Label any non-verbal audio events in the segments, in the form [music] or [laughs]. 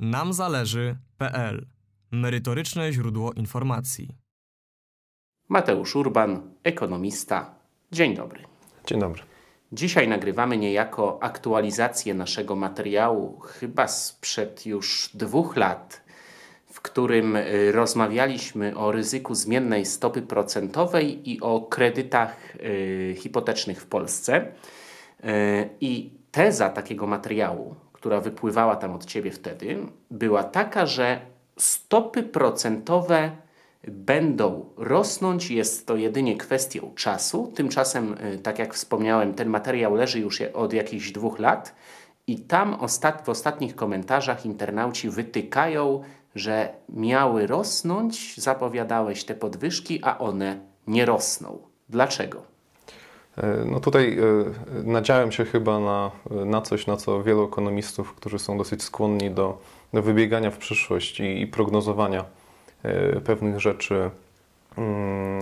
Nam zależy.pl Merytoryczne źródło informacji. Mateusz Urban, ekonomista. Dzień dobry. Dzień dobry. Dzisiaj nagrywamy niejako aktualizację naszego materiału, chyba sprzed już dwóch lat, w którym y, rozmawialiśmy o ryzyku zmiennej stopy procentowej i o kredytach y, hipotecznych w Polsce. Y, I teza takiego materiału która wypływała tam od ciebie wtedy, była taka, że stopy procentowe będą rosnąć, jest to jedynie kwestią czasu. Tymczasem, y, tak jak wspomniałem, ten materiał leży już od jakichś dwóch lat i tam ostat w ostatnich komentarzach internauci wytykają, że miały rosnąć, zapowiadałeś te podwyżki, a one nie rosną. Dlaczego? E, no tutaj e, nadziałem się chyba na, na coś, na co wielu ekonomistów, którzy są dosyć skłonni do, do wybiegania w przyszłość i, i prognozowania e, pewnych rzeczy mm,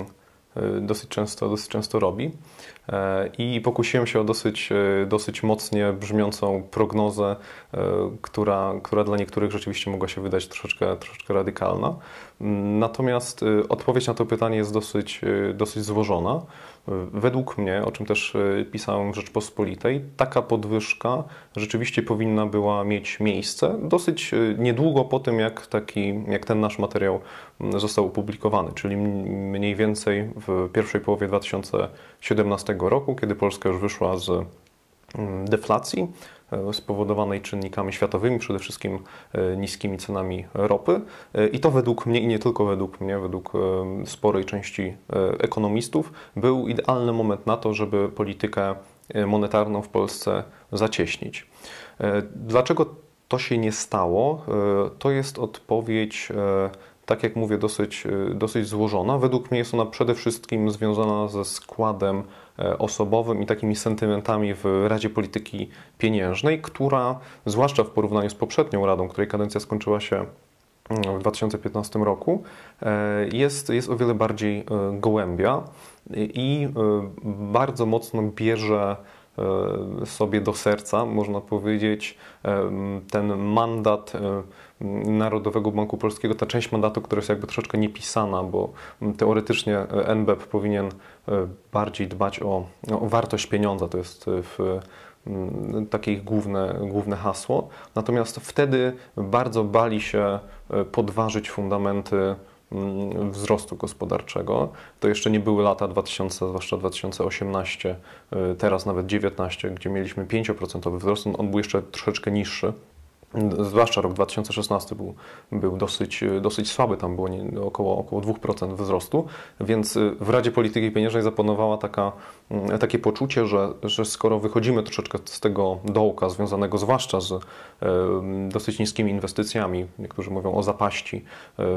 dosyć często, dosyć często robi. I pokusiłem się o dosyć, dosyć mocnie brzmiącą prognozę, która, która dla niektórych rzeczywiście mogła się wydać troszeczkę, troszeczkę radykalna. Mm, natomiast odpowiedź na to pytanie jest dosyć, dosyć złożona. Według mnie, o czym też e, pisałem w Rzeczpospolitej, taka podwyżka rzeczywiście powinna była mieć miejsce dosyć e, niedługo po tym, jak, taki, jak ten nasz materiał został opublikowany, czyli mniej więcej w pierwszej połowie 2017 roku, kiedy Polska już wyszła z deflacji. E, spowodowanej czynnikami światowymi, przede wszystkim e, niskimi cenami ropy. E, I to według mnie, i nie tylko według mnie, według sporej części ekonomistów, był idealny moment na to, żeby politykę monetarną w Polsce zacieśnić. Dlaczego to się nie stało? To jest odpowiedź tak jak mówię, dosyć, dosyć złożona. Według mnie jest ona przede wszystkim związana ze składem E, osobowym i takimi sentymentami w Radzie Polityki Pieniężnej, która, zwłaszcza w porównaniu z poprzednią Radą, której kadencja skończyła się mm, w 2015 roku, e, jest, jest o wiele bardziej e, gołębia i bardzo mocno bierze E, sobie do serca, można powiedzieć, e, ten mandat e, Narodowego Banku Polskiego, ta część mandatu, która jest jakby troszeczkę niepisana, bo teoretycznie NBP powinien bardziej dbać o, o wartość pieniądza, to jest w takie ich główne, główne hasło. Natomiast wtedy bardzo bali się podważyć fundamenty Mm, wzrostu gospodarczego. To jeszcze nie były lata 2000, zwłaszcza 2018, y, teraz nawet 2019, gdzie mieliśmy 5% wzrost. On był jeszcze troszeczkę niższy, Zwłaszcza rok 2016 był, był dosyć, dosyć słaby, tam było nie, około, około 2% wzrostu, więc y, w Radzie Polityki Pieniężnej zapanowała taka, mm, takie poczucie, że, że skoro wychodzimy troszeczkę z tego dołka związanego zwłaszcza z e, dosyć niskimi inwestycjami, niektórzy mówią o zapaści e,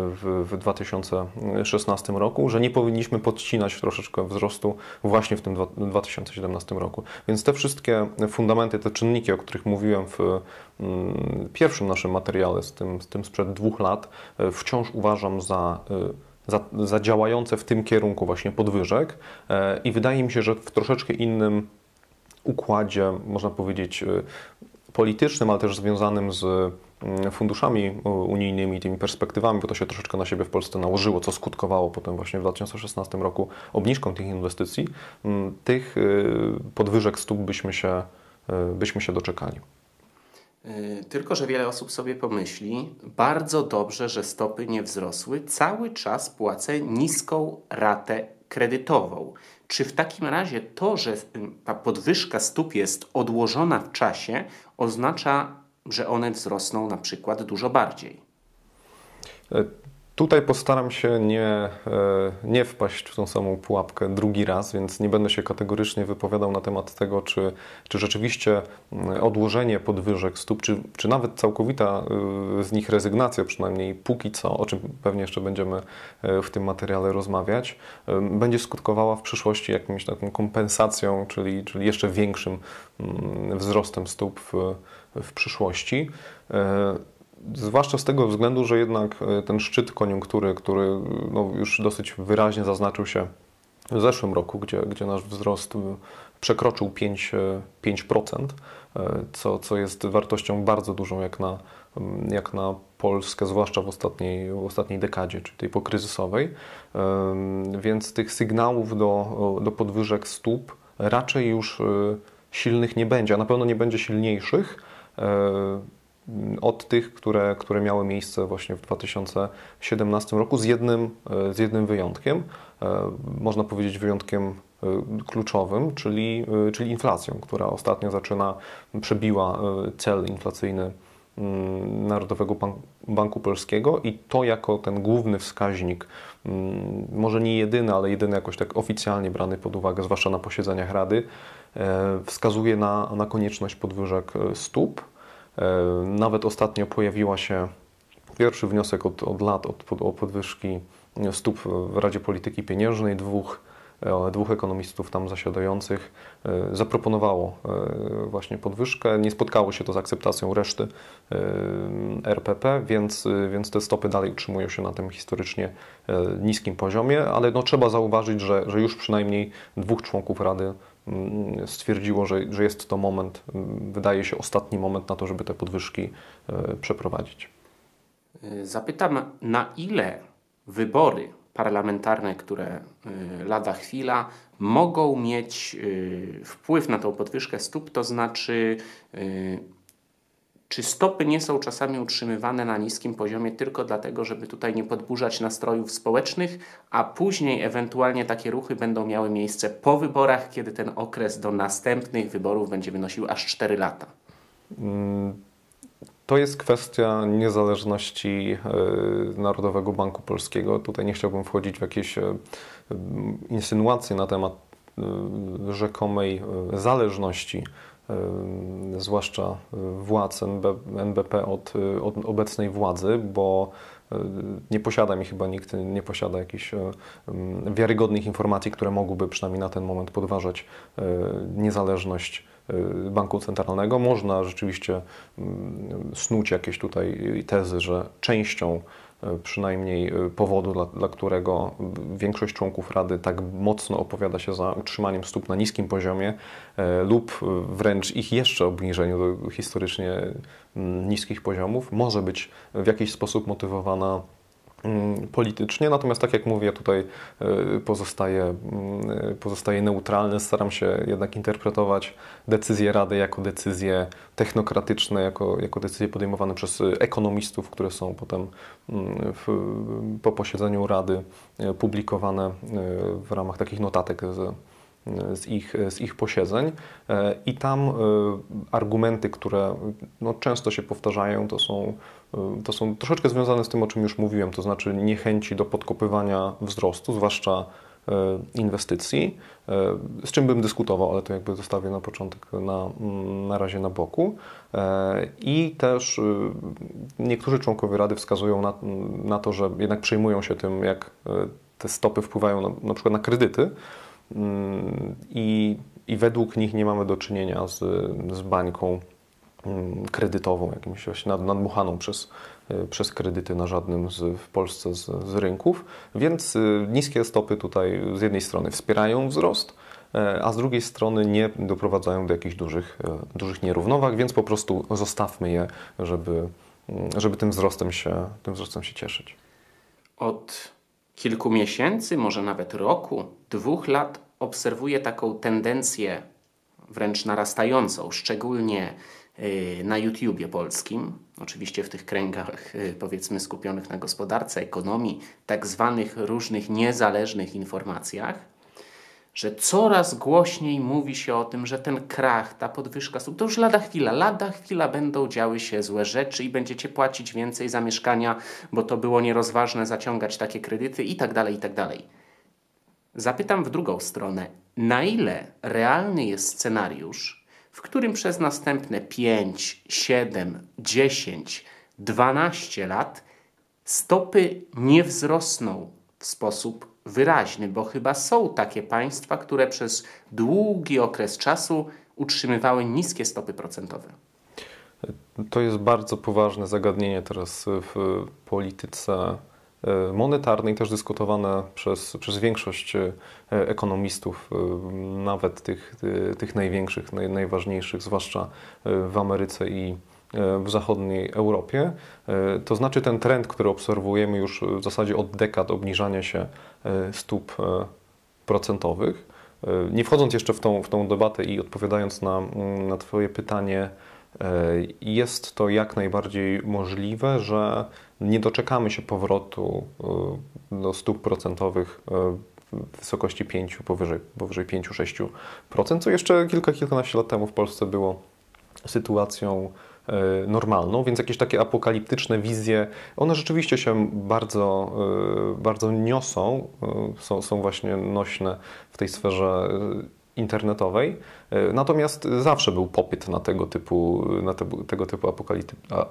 w, w 2016 roku, że nie powinniśmy podcinać troszeczkę wzrostu właśnie w tym 2017 roku. Więc te wszystkie fundamenty, te czynniki, o których mówiłem w Mm, pierwszym naszym materiale z tym, z tym sprzed dwóch lat, e, wciąż uważam za e, za, za, działające w tym kierunku właśnie podwyżek e, i wydaje mi się, że w troszeczkę innym układzie, można powiedzieć, politycznym, ale też związanym z mm, funduszami unijnymi, tymi perspektywami, bo to się troszeczkę na siebie w Polsce nałożyło, co skutkowało potem właśnie w 2016 roku obniżką tych inwestycji, mm, tych podwyżek stóp byśmy się, byśmy się doczekali. Y, tylko, że wiele osób sobie pomyśli, bardzo dobrze, że stopy nie wzrosły, cały czas płacę niską ratę kredytową. Czy w takim razie to, że y, ta podwyżka stóp jest odłożona w czasie, oznacza, że one wzrosną na przykład dużo bardziej? E, Tutaj postaram się nie, e, nie wpaść w tą samą pułapkę drugi raz, więc nie będę się kategorycznie wypowiadał na temat tego, czy, czy rzeczywiście mm, odłożenie podwyżek stóp, czy, czy nawet całkowita e, z nich rezygnacja, przynajmniej póki co, o czym pewnie jeszcze będziemy e, w tym materiale rozmawiać, będzie skutkowała w przyszłości jakąś taką kompensacją, czyli, czyli jeszcze większym mm, wzrostem stóp w, w przyszłości. Zwłaszcza z tego względu, że jednak e, ten szczyt koniunktury, który no, już dosyć wyraźnie zaznaczył się w zeszłym roku, gdzie, gdzie nasz wzrost przekroczył 5%, 5% e, e, co, co jest wartością bardzo dużą jak na, jak na Polskę, zwłaszcza w ostatniej, w ostatniej dekadzie, czyli tej pokryzysowej. Więc tych sygnałów do, do podwyżek stóp raczej już silnych nie będzie, a na pewno nie będzie silniejszych Mm, od tych, które, które miały miejsce właśnie w 2017 roku, z jednym, e, z jednym wyjątkiem, e, można powiedzieć wyjątkiem e, kluczowym, czyli, czyli inflacją, która ostatnio zaczyna, przebiła cel inflacyjny mm, Narodowego Banku Polskiego i to jako ten główny wskaźnik, mm, może nie jedyny, ale jedyny jakoś tak oficjalnie brany pod uwagę, zwłaszcza na posiedzeniach Rady, wskazuje na, na konieczność podwyżek stóp E, nawet ostatnio pojawiła się pierwszy wniosek od, od lat od, o podwyżki stóp w Radzie Polityki Pieniężnej, dwóch E, dwóch ekonomistów tam zasiadających e, zaproponowało e, właśnie podwyżkę. Nie spotkało się to z akceptacją reszty RPP, więc, więc te stopy dalej utrzymują się na tym historycznie niskim poziomie, ale no, trzeba zauważyć, że, że już przynajmniej dwóch członków Rady mm, stwierdziło, że, że jest to moment, mm, wydaje się ostatni moment na to, żeby te podwyżki przeprowadzić. Zapytam, na ile wybory parlamentarne, które y, lada chwila mogą mieć y, wpływ na tą podwyżkę stóp, to znaczy y, czy stopy nie są czasami utrzymywane na niskim poziomie tylko dlatego, żeby tutaj nie podburzać nastrojów społecznych, a później ewentualnie takie ruchy będą miały miejsce po wyborach, kiedy ten okres do następnych wyborów będzie wynosił aż 4 lata? Mm to jest kwestia niezależności e, Narodowego Banku Polskiego. Tutaj nie chciałbym wchodzić w jakieś e, insynuacje na temat e, rzekomej zależności, zwłaszcza władz NBP od, od obecnej władzy, bo nie posiada mi chyba nikt, nie posiada jakichś wiarygodnych informacji, które mogłyby przynajmniej na ten moment podważać niezależność Y, banku centralnego. Można rzeczywiście mm, snuć jakieś tutaj tezy, że częścią y, przynajmniej y, powodu, dla, dla, którego większość członków Rady tak mocno opowiada się za utrzymaniem stóp na niskim poziomie lub wręcz ich jeszcze obniżeniu do historycznie mm, niskich poziomów, może być w jakiś sposób motywowana Mm, politycznie, natomiast tak jak mówię, tutaj y, pozostaję, mm, pozostaje neutralny, staram się jednak interpretować decyzje Rady jako decyzje technokratyczne, jako, jako decyzje podejmowane przez y, ekonomistów, które są potem mm, w, po posiedzeniu Rady y, publikowane w ramach takich notatek z, z ich, z ich posiedzeń e, i tam e, argumenty, które no, często się powtarzają, to są, e, to są troszeczkę związane z tym, o czym już mówiłem, to znaczy niechęci do podkopywania wzrostu, zwłaszcza inwestycji, z czym bym dyskutował, ale to jakby zostawię na początek na, mm, na razie na boku. I też niektórzy członkowie Rady wskazują na, na to, że jednak przejmują się tym, jak te stopy wpływają na, na przykład na kredyty, Mm, i, i według nich nie mamy do czynienia z, z bańką mm, kredytową, jakimś właśnie nadmuchaną przez, y, przez kredyty na żadnym z, w Polsce z, z rynków. Więc y, niskie stopy tutaj z jednej strony wspierają wzrost, e, a z drugiej strony nie doprowadzają do jakichś dużych, e, dużych nierównowag, więc po prostu zostawmy je, żeby, mm, żeby tym, wzrostem się, tym wzrostem się cieszyć. Od kilku miesięcy, może nawet roku, dwóch lat obserwuję taką tendencję wręcz narastającą, szczególnie y, na YouTubie polskim, oczywiście w tych kręgach y, powiedzmy skupionych na gospodarce, ekonomii, tak zwanych różnych niezależnych informacjach, że coraz głośniej mówi się o tym, że ten krach, ta podwyżka to już lada chwila, lada chwila będą działy się złe rzeczy i będziecie płacić więcej za mieszkania, bo to było nierozważne zaciągać takie kredyty i tak dalej, i tak dalej. Zapytam w drugą stronę, na ile realny jest scenariusz, w którym przez następne 5, 7, 10, 12 lat stopy nie wzrosną w sposób wyraźny, bo chyba są takie państwa, które przez długi okres czasu utrzymywały niskie stopy procentowe. To jest bardzo poważne zagadnienie teraz w polityce e, monetarnej, też dyskutowane przez, przez większość e, ekonomistów, e, nawet tych, tych największych, najważniejszych, zwłaszcza w Ameryce i, E, w zachodniej Europie. E, to znaczy ten trend, który obserwujemy już w zasadzie od dekad obniżania się e, stóp procentowych. Nie wchodząc jeszcze w tą, w tą debatę i odpowiadając na, mm, na Twoje pytanie, jest to jak najbardziej możliwe, że nie doczekamy się powrotu do stóp procentowych w wysokości 5, powyżej, powyżej 5-6%, co jeszcze kilka, kilkanaście lat temu w Polsce było sytuacją E, normalną, więc jakieś takie apokaliptyczne wizje, one rzeczywiście się bardzo, e, bardzo niosą, e, są, są właśnie nośne w tej sferze internetowej. E, natomiast zawsze był popyt na tego typu, na te, tego typu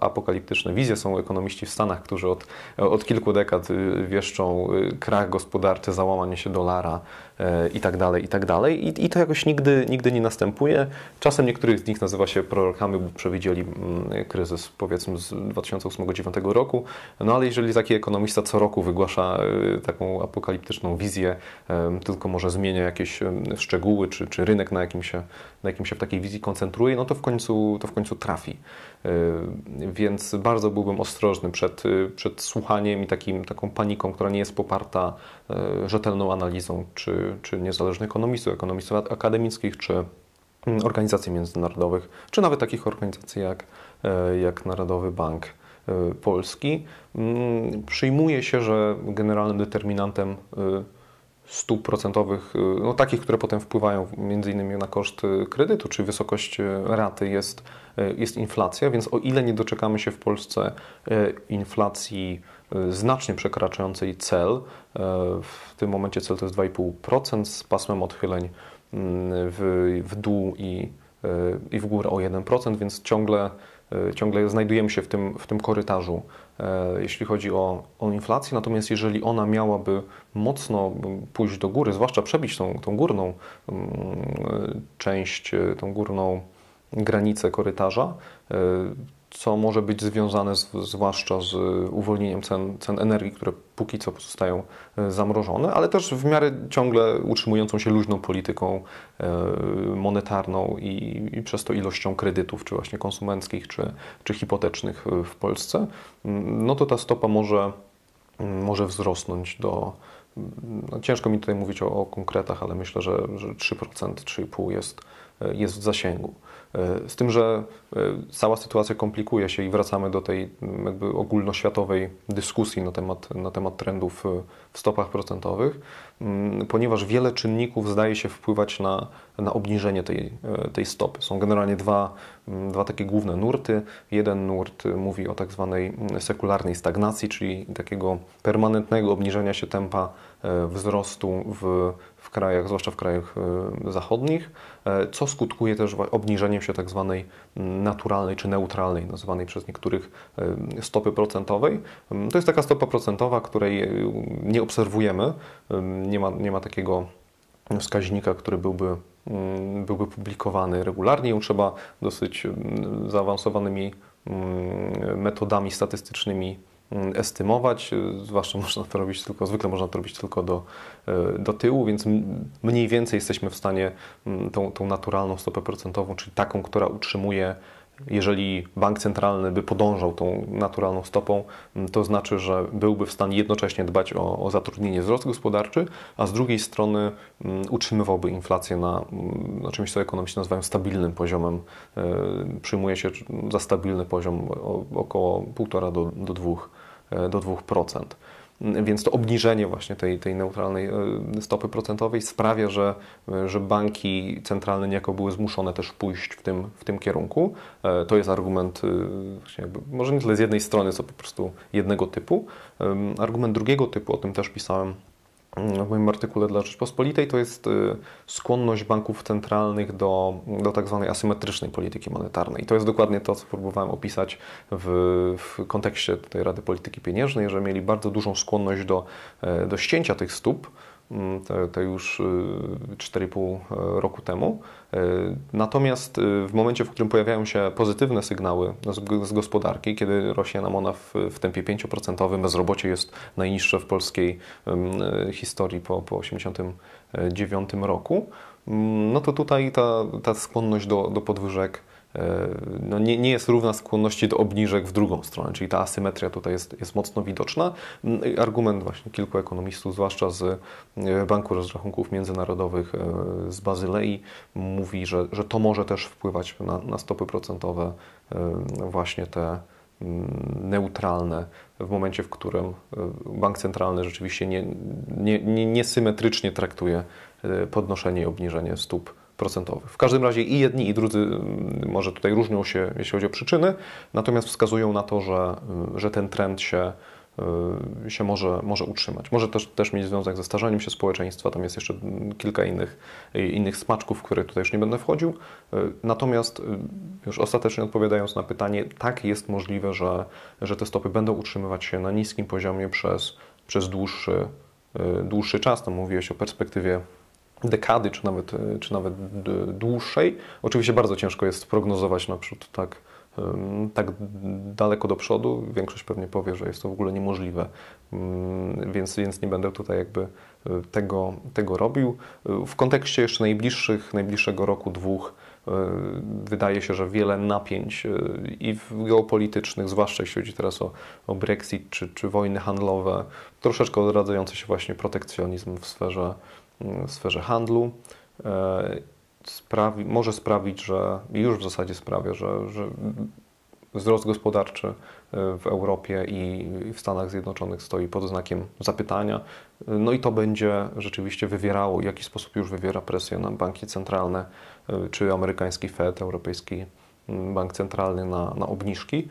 apokaliptyczne wizje. Są ekonomiści w Stanach, którzy od, od kilku dekad y, wieszczą y, krach gospodarczy, załamanie się dolara e, i tak dalej, i tak dalej. I, i to jakoś nigdy, nigdy nie następuje. Czasem niektórych z nich nazywa się prorokami, bo przewidzieli mm, kryzys powiedzmy z 2008-2009 roku. No ale jeżeli taki ekonomista co roku wygłasza y, taką apokaliptyczną wizję, tylko może zmienia jakieś szczegóły, czy, czy rynek, na jakim się na jakim się w takiej wizji koncentruje, no to w końcu, to w końcu trafi. Y, więc bardzo byłbym ostrożny przed, y, przed słuchaniem i takim, taką paniką, która nie jest poparta y, rzetelną analizą, czy, czy niezależnych ekonomistów, ekonomistów akademickich, czy mm, organizacji międzynarodowych, czy nawet takich organizacji jak, jak Narodowy Bank Polski. Mm, przyjmuje się, że generalnym determinantem stóp procentowych, y, no takich, które potem wpływają między innymi na koszt y, kredytu, czy wysokość y, raty jest, jest inflacja, więc o ile nie doczekamy się w Polsce inflacji znacznie przekraczającej cel, w tym momencie cel to jest 2,5% z pasmem odchyleń mm, w, w dół i, i w górę o 1%, więc ciągle, ciągle znajdujemy się w tym, w tym korytarzu E, jeśli chodzi o, o inflację, natomiast jeżeli ona miałaby mocno pójść do góry, zwłaszcza przebić tą, tą górną część, e, tą górną granicę korytarza, e, co może być związane z, zwłaszcza z uwolnieniem cen, cen energii, które póki co pozostają e, zamrożone, ale też w miarę ciągle utrzymującą się luźną polityką e, monetarną i, i przez to ilością kredytów, czy właśnie konsumenckich, czy, czy hipotecznych e, w Polsce, no to ta stopa może, może wzrosnąć do, no ciężko mi tutaj mówić o, o konkretach, ale myślę, że, że 3%, 3,5% jest, jest w zasięgu. E, z tym, że e, cała sytuacja komplikuje się i wracamy do tej ogólnoświatowej dyskusji na temat, na temat trendów e, w stopach procentowych, mm, ponieważ wiele czynników zdaje się wpływać na, na obniżenie tej, e, tej stopy. Są generalnie dwa, mm, dwa takie główne nurty. Jeden nurt e, mówi o tak zwanej mm, sekularnej stagnacji, czyli takiego permanentnego obniżenia się tempa e, wzrostu w, w krajach, zwłaszcza w krajach zachodnich, co skutkuje też obniżeniem się tak zwanej naturalnej czy neutralnej, nazywanej przez niektórych stopy procentowej. To jest taka stopa procentowa, której nie obserwujemy. Nie ma, nie ma takiego wskaźnika, który byłby, byłby publikowany regularnie. Ją trzeba dosyć zaawansowanymi metodami statystycznymi estymować, zwłaszcza [laughs] można to robić tylko, zwykle można to robić tylko do, e, do tyłu, więc mniej więcej jesteśmy w stanie tą, tą naturalną stopę procentową, czyli taką, która utrzymuje jeżeli bank centralny by podążał tą naturalną stopą, to znaczy, że byłby w stanie jednocześnie dbać o, o zatrudnienie, wzrost gospodarczy, a z drugiej strony utrzymywałby inflację na, na czymś, co ekonomiści nazywają stabilnym poziomem. E, przyjmuje się za stabilny poziom około 1,5 do, do 2%. E, do 2%. Więc to obniżenie właśnie tej, tej neutralnej e, stopy procentowej sprawia, że, e, że banki centralne niejako były zmuszone też pójść w tym, w tym kierunku. E, to jest argument, jakby, może nie tyle z jednej strony, co po prostu jednego typu. Argument drugiego typu, o tym też pisałem w moim artykule dla Rzeczpospolitej, to jest y, skłonność banków centralnych do, do tak zwanej asymetrycznej polityki monetarnej. I to jest dokładnie to, co próbowałem opisać w, w kontekście tej Rady Polityki Pieniężnej, że mieli bardzo dużą skłonność do, e, do ścięcia tych stóp, to, mm, to już 4,5 y, y, roku temu. Y, natomiast w momencie, w którym pojawiają się pozytywne sygnały z gospodarki, kiedy rośnie nam ona w, w tempie 5%, bezrobocie jest najniższe w polskiej historii po, po roku, mm, no to tutaj ta, ta skłonność do, do podwyżek no nie, nie jest równa skłonności do obniżek w drugą stronę, czyli ta asymetria tutaj jest, jest mocno widoczna. Mm, argument właśnie kilku ekonomistów, zwłaszcza z e, Banku Rozrachunków Międzynarodowych e, z Bazylei, mówi, że, że to może też wpływać na, na stopy procentowe e, właśnie te mm, neutralne w momencie, w którym bank centralny rzeczywiście nie, nie, nie, niesymetrycznie traktuje podnoszenie i obniżenie stóp w każdym razie i jedni, i drudzy mm, może tutaj różnią się, jeśli chodzi o przyczyny, natomiast wskazują na to, że, mm, że ten trend się y, się może, może utrzymać. Może też, też mieć związek ze starzeniem się społeczeństwa, tam jest jeszcze mm, kilka innych, innych smaczków, w które tutaj już nie będę wchodził. Y, natomiast y, już ostatecznie odpowiadając na pytanie, tak jest możliwe, że, że te stopy będą utrzymywać się na niskim poziomie przez, przez dłuższy, dłuższy czas. Tam no, mówiłeś o perspektywie dekady, czy nawet, czy nawet dłuższej. Oczywiście bardzo ciężko jest prognozować naprzód tak, tak daleko do przodu. Większość pewnie powie, że jest to w ogóle niemożliwe, więc, więc nie będę tutaj jakby y, tego, tego robił. W kontekście jeszcze najbliższych, najbliższego roku, dwóch, y, wydaje się, że wiele napięć y, i geopolitycznych, zwłaszcza jeśli chodzi teraz o, o Brexit czy, czy wojny handlowe, troszeczkę odradzający się właśnie protekcjonizm w sferze E, w sferze handlu e, sprawi, może sprawić, że już w zasadzie sprawia, że, że wzrost gospodarczy e, w Europie i w Stanach Zjednoczonych stoi pod znakiem zapytania. No i to będzie rzeczywiście wywierało, w jaki sposób już wywiera presję na banki centralne, czy amerykański Fed, europejski mm, bank centralny na, na obniżki.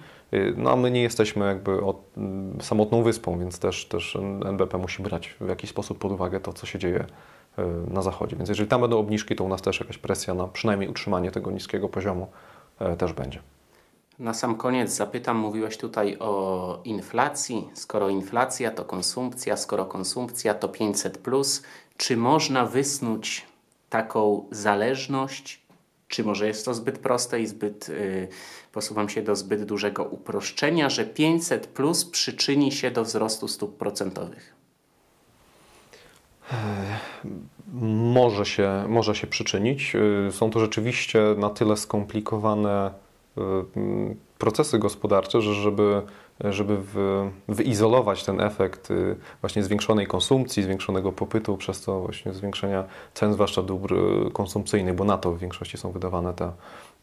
No a my nie jesteśmy jakby od, mm, samotną wyspą, więc też, też NBP musi brać w jakiś sposób pod uwagę to, co się dzieje Y, na zachodzie. Więc jeżeli tam będą obniżki, to u nas też jakaś presja na przynajmniej utrzymanie tego niskiego poziomu y, też będzie. Na sam koniec zapytam, mówiłeś tutaj o inflacji. Skoro inflacja to konsumpcja, skoro konsumpcja to 500, plus, czy można wysnuć taką zależność? Czy może jest to zbyt proste i zbyt, yy, posuwam się do zbyt dużego uproszczenia, że 500 plus przyczyni się do wzrostu stóp procentowych? może się, może się przyczynić. Y, są to rzeczywiście na tyle skomplikowane y, procesy gospodarcze, że żeby, żeby wyizolować ten efekt y, właśnie zwiększonej konsumpcji, zwiększonego popytu, przez to właśnie zwiększenia cen, zwłaszcza dóbr konsumpcyjnych, bo na to w większości są wydawane te,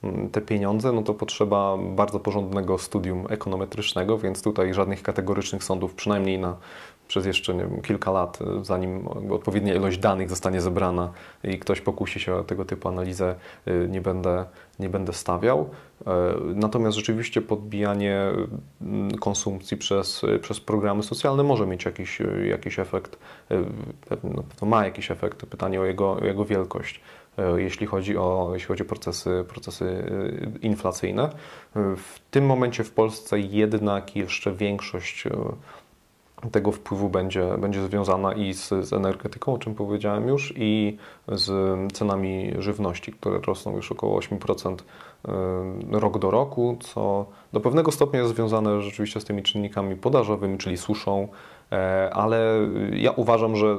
mm, te pieniądze, no to potrzeba bardzo porządnego studium ekonometrycznego, więc tutaj żadnych kategorycznych sądów, przynajmniej na, przez jeszcze wiem, kilka lat, y, zanim odpowiednia ilość danych zostanie zebrana i ktoś pokusi się o tego typu analizę, y, nie będę, nie będę stawiał. E, natomiast rzeczywiście podbijanie y, konsumpcji przez, przez programy socjalne może mieć jakiś, jakiś efekt, To no, ma jakiś efekt, pytanie o jego, o jego wielkość e, jeśli chodzi o, jeśli chodzi o procesy, procesy inflacyjne. E, w tym momencie w Polsce jednak jeszcze większość tego wpływu będzie, będzie związana i z, z, energetyką, o czym powiedziałem już, i z cenami żywności, które rosną już około 8% Y, rok do roku, co do pewnego stopnia jest związane rzeczywiście z tymi czynnikami podażowymi, czyli suszą, e, ale ja uważam, że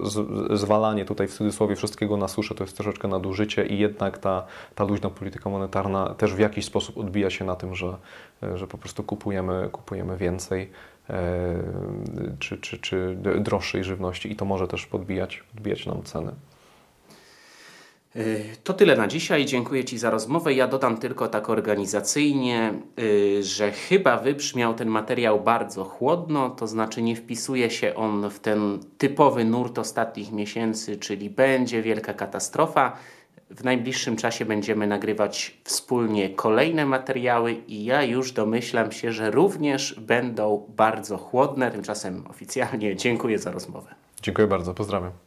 zwalanie tutaj w cudzysłowie wszystkiego na suszę to jest troszeczkę nadużycie i jednak ta, ta luźna polityka monetarna też w jakiś sposób odbija się na tym, że, że po prostu kupujemy, kupujemy więcej e, czy, czy, czy droższej żywności i to może też podbijać, podbijać nam ceny. Y, to tyle na dzisiaj. Dziękuję Ci za rozmowę. Ja dodam tylko tak organizacyjnie, y, że chyba wybrzmiał ten materiał bardzo chłodno, to znaczy nie wpisuje się on w ten typowy nurt ostatnich miesięcy, czyli będzie wielka katastrofa. W najbliższym czasie będziemy nagrywać wspólnie kolejne materiały i ja już domyślam się, że również będą bardzo chłodne. Tymczasem oficjalnie dziękuję za rozmowę. Dziękuję bardzo, pozdrawiam.